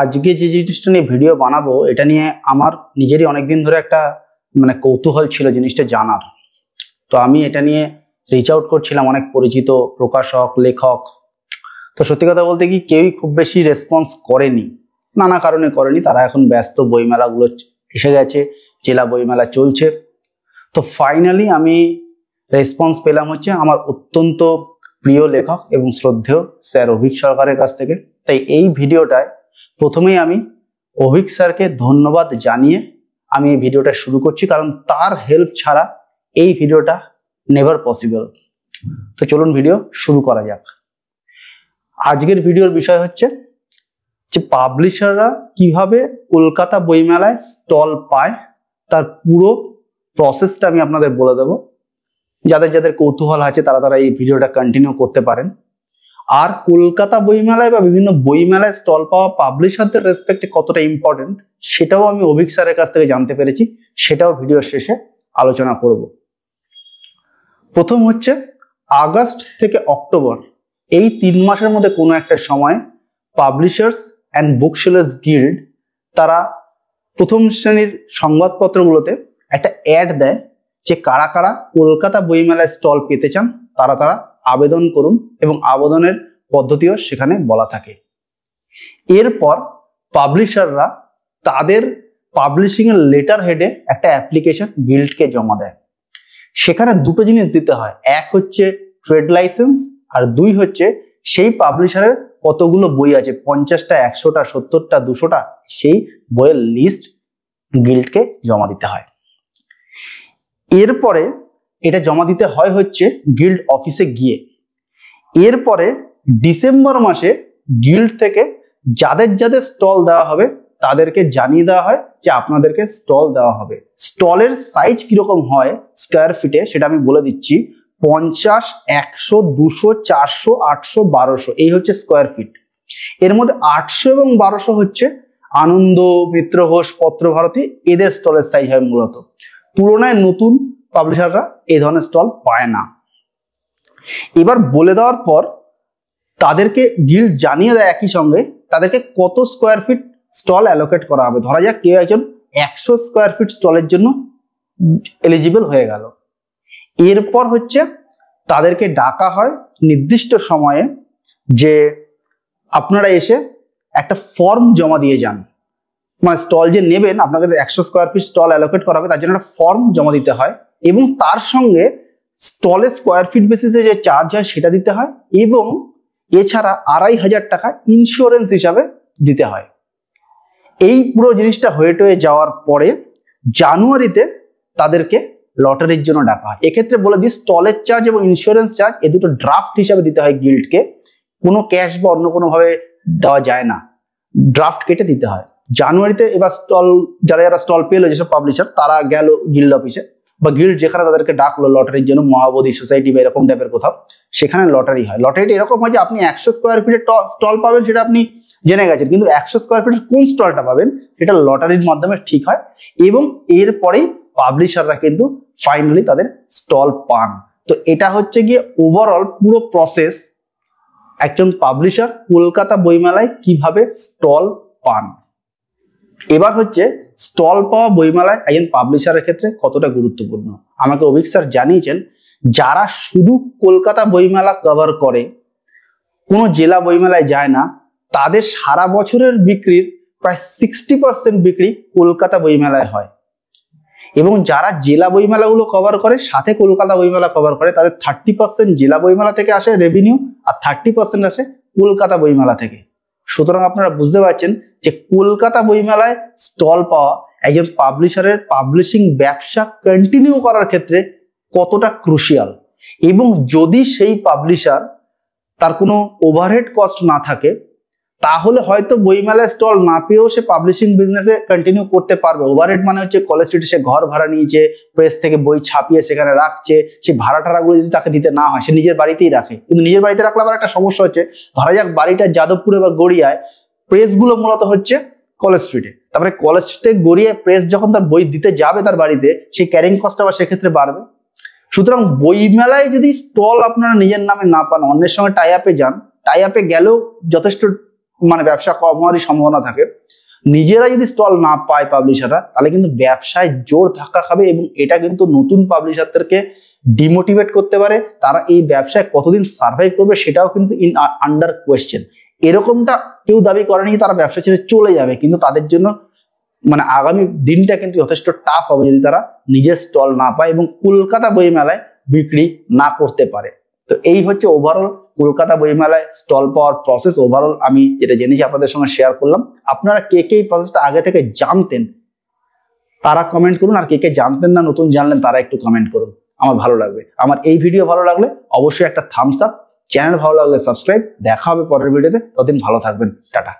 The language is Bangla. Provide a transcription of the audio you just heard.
আজকে যে জিনিসটা নিয়ে ভিডিও বানাবো এটা নিয়ে আমার নিজেরই অনেকদিন ধরে একটা মানে কৌতূহল ছিল জিনিসটা জানার তো আমি এটা নিয়ে রিচ আউট করছিলাম অনেক পরিচিত প্রকাশক লেখক তো সত্যি কথা বলতে কি কেউই খুব বেশি রেসপন্স করেনি নানা কারণে করেনি তারা এখন ব্যস্ত বইমেলাগুলো এসে গেছে জেলা বইমেলা চলছে তো ফাইনালি আমি রেসপন্স পেলাম হচ্ছে আমার অত্যন্ত প্রিয় লেখক এবং শ্রদ্ধেয় স্যার অভিক সরকারের কাছ থেকে তাই এই ভিডিওটায় প্রথমেই আমি অভিক স্যারকে ধন্যবাদ জানিয়ে আমি এই ভিডিওটা শুরু করছি কারণ তার হেল্প ছাড়া এই ভিডিওটা নেভার পসিবল তো চলুন ভিডিও শুরু করা যাক আজকের ভিডিওর বিষয় হচ্ছে যে পাবলিশাররা কিভাবে কলকাতা বইমেলায় স্টল পায় তার পুরো প্রসেসটা আমি আপনাদের বলে দেব যাদের যাদের কৌতূহল আছে তারা তারা এই ভিডিওটা কন্টিনিউ করতে পারেন আর কলকাতা বইমেলায় বা বিভিন্ন বইমেলায় স্টল পাওয়া পাবলিশারদের রেসপেক্টে কতটা ইম্পর্টেন্ট সেটাও আমি অভিক স্যারের কাছ থেকে জানতে পেরেছি সেটাও ভিডিওর শেষে আলোচনা করব প্রথম হচ্ছে আগস্ট থেকে অক্টোবর এই তিন মাসের মধ্যে কোনো একটা সময় পাবলিশার্স অ্যান্ড বুকসেলার্স গিল্ড তারা প্রথম শ্রেণীর সংবাদপত্রগুলোতে একটা অ্যাড দেয় যে কারা কারা কলকাতা বইমেলায় স্টল পেতে চান তারা তারা আবেদন করুন এবং আবেদনের পদ্ধতিও সেখানে বলা থাকে এরপর পাবলিশাররা তাদের পাবলিশিংয়ের লেটার হেডে একটা অ্যাপ্লিকেশন গিল্ডকে জমা দেয় সেখানে দুটো জিনিস দিতে হয় এক হচ্ছে ট্রেড লাইসেন্স আর দুই হচ্ছে সেই পাবলিশারের কতগুলো বই আছে পঞ্চাশটা একশোটা সত্তরটা দুশোটা সেই বইয়ের লিস্ট গিল্ডকে জমা দিতে হয় এরপরে এটা জমা দিতে হয় হচ্ছে গিল্ড অফিসে গিয়ে এরপরে ডিসেম্বর মাসে গিল্ড থেকে যাদের যাদের স্টল দেওয়া হবে তাদেরকে জানিয়ে দেওয়া হয় যে আপনাদেরকে স্টল দেওয়া হবে স্টলের সাইজ কিরকম হয় স্কোয়ার ফিটে সেটা আমি বলে দিচ্ছি পঞ্চাশ একশো দুশো চারশো আটশো বারোশো এই হচ্ছে স্কোয়ার ফিট এর মধ্যে আটশো এবং বারোশো হচ্ছে আনন্দ মিত্র ঘোষ পত্রভারতী এদের স্টলের সাইজ হয় মূলত তুলনায় নতুন পাবলিশাররা এই ধরনের স্টল পায় না এবার বলে দেওয়ার পর তাদেরকে গিল্ড জানিয়ে দেয় একই সঙ্গে তাদেরকে কত স্কোয়ার ফিট স্টল অ্যালোকেট করা হবে ধরা যাক কেউ একজন একশো স্কোয়ার ফিট স্টলের জন্য এলিজিবল হয়ে গেল এরপর হচ্ছে তাদেরকে ডাকা হয় নির্দিষ্ট সময়ে যে আপনারা এসে একটা ফর্ম জমা দিয়ে যান মানে স্টল যে নেবেন আপনাকে একশো স্কোয়ার ফিট স্টল অ্যালোকেট করা হবে তার জন্য একটা ফর্ম জমা দিতে হয় এবং তার সঙ্গে স্টলে স্কোয়ার ফিট বেসিসে যে চার্জ হয় সেটা দিতে হয় এবং এছাড়া আড়াই হাজার টাকা ইন্স্যুরেন্স হিসাবে দিতে হয় এই পুরো জিনিসটা হয়ে টয়ে যাওয়ার পরে জানুয়ারিতে তাদেরকে লটারির জন্য ডাকা হয় এক্ষেত্রে বলে দিই স্টলের চার্জ এবং ইন্স্যুরেন্স চার্জ এ দুটো ড্রাফট হিসাবে দিতে হয় গিল্ডকে কোনো ক্যাশ বা অন্য কোনোভাবে দেওয়া যায় না ড্রাফট কেটে দিতে হয় জানুয়ারিতে এবার স্টল যারা যারা স্টল পেলো যেসব পাবলিশার তারা গেল গিল্ড অফিসে বা গিল্ড যেখানে তাদেরকে ডাকলো লটারির জন্য মহাবোধি সোসাইটি বা এরকম টাইপের কোথাও সেখানে লটারি হয় লটারিটা এরকম হয় যে আপনি একশো স্কোয়ার ফিটের স্টল পাবেন সেটা আপনি জেনে গেছেন কিন্তু একশো স্কোয়ার ফিটের কোন স্টলটা পাবেন সেটা লটারির মাধ্যমে ঠিক হয় এবং এরপরেই পাবলিশাররা কিন্তু ফাইনালি তাদের স্টল পান তো এটা হচ্ছে গিয়ে ওভারঅল পুরো প্রসেস একজন পাবলিশার কলকাতা বইমেলায় কিভাবে স্টল পান এবার হচ্ছে স্টল পাওয়া বইমেলায় একজন পাবলিশারের ক্ষেত্রে কতটা গুরুত্বপূর্ণ আমাকে অভিক স্যার জানিয়েছেন যারা শুধু কলকাতা বইমেলা কভার করে কোনো জেলা বইমেলায় যায় না তাদের সারা বছরের বিক্রির প্রায় সিক্সটি পার্সেন্ট বিক্রি কলকাতা বইমেলায় হয় এবং যারা জেলা বইমেলাগুলো কভার করে সাথে কলকাতা বইমেলা কভার করে তাদের থার্টি পার্সেন্ট জেলা বইমেলা থেকে আসে রেভিনিউ আর থার্টি পার্সেন্ট আসে কলকাতা বইমেলা থেকে সুতরাং আপনারা বুঝতে পারছেন যে কলকাতা বইমেলায় স্টল পাওয়া একজন পাবলিশারের পাবলিশিং ব্যবসা কন্টিনিউ করার ক্ষেত্রে কতটা ক্রুশিয়াল এবং যদি সেই পাবলিশার তার কোনো ওভারহেড কস্ট না থাকে তাহলে হয়তো বইমেলায় স্টল না পেয়েও সে পাবলিশিং বিজনেসে কন্টিনিউ করতে পারবে ওভারহেড মানে হচ্ছে কলেজ স্ট্রিটে সে ঘর ভাড়া নিয়েছে প্রেস থেকে বই ছাপিয়ে সেখানে রাখছে সে ভাড়া টাড়াগুলো যদি তাকে দিতে না হয় সে নিজের বাড়িতেই রাখে কিন্তু নিজের বাড়িতে রাখলে আবার একটা সমস্যা হচ্ছে ধরা যাক বাড়িটা যাদবপুরে বা গড়িয়ায় প্রেসগুলো মূলত হচ্ছে কলেজ স্ট্রিটে তারপরে কলেজ স্ট্রিটে গড়িয়ে প্রেস যখন তার বই দিতে যাবে তার বাড়িতে সেই ক্যারিং কস্টটা আবার সেক্ষেত্রে বাড়বে সুতরাং বই মেলায় যদি স্টল আপনারা নিজের নামে না পান অন্যের সঙ্গে টাই আপে যান টাই আপে গেলেও যথেষ্ট মানে ব্যবসা কম হওয়ারই সম্ভাবনা থাকে নিজেরা যদি স্টল না পায় পাবলিশাররা তাহলে কিন্তু ব্যবসায় জোর ধাক্কা খাবে এবং এটা কিন্তু নতুন পাবলিশারদেরকে ডিমোটিভেট করতে পারে তারা এই ব্যবসায় কতদিন সার্ভাইভ করবে সেটাও কিন্তু ইন আন্ডার কোয়েশ্চেন এরকমটা কেউ দাবি করেনি তারা ব্যবসা ছেড়ে চলে যাবে কিন্তু তাদের জন্য মানে আগামী দিনটা কিন্তু যথেষ্ট টাফ হবে যদি তারা নিজের স্টল না পায় এবং কলকাতা বইমেলায় বিক্রি না করতে পারে তো এই হচ্ছে ওভারঅল কলকাতা বইমেলায় স্টল পাওয়ার প্রসেস ওভারঅল আমি যেটা জেনেছি আপনাদের সঙ্গে শেয়ার করলাম আপনারা কে কে এই প্রসেসটা আগে থেকে জানতেন তারা কমেন্ট করুন আর কে কে জানতেন না নতুন জানলেন তারা একটু কমেন্ট করুন আমার ভালো লাগবে আমার এই ভিডিও ভালো লাগলে অবশ্যই একটা থামস আপ চ্যানেল ভালো লাগলে সাবস্ক্রাইব দেখা হবে পরের ভিডিওতে ততদিন ভালো থাকবেন টাটা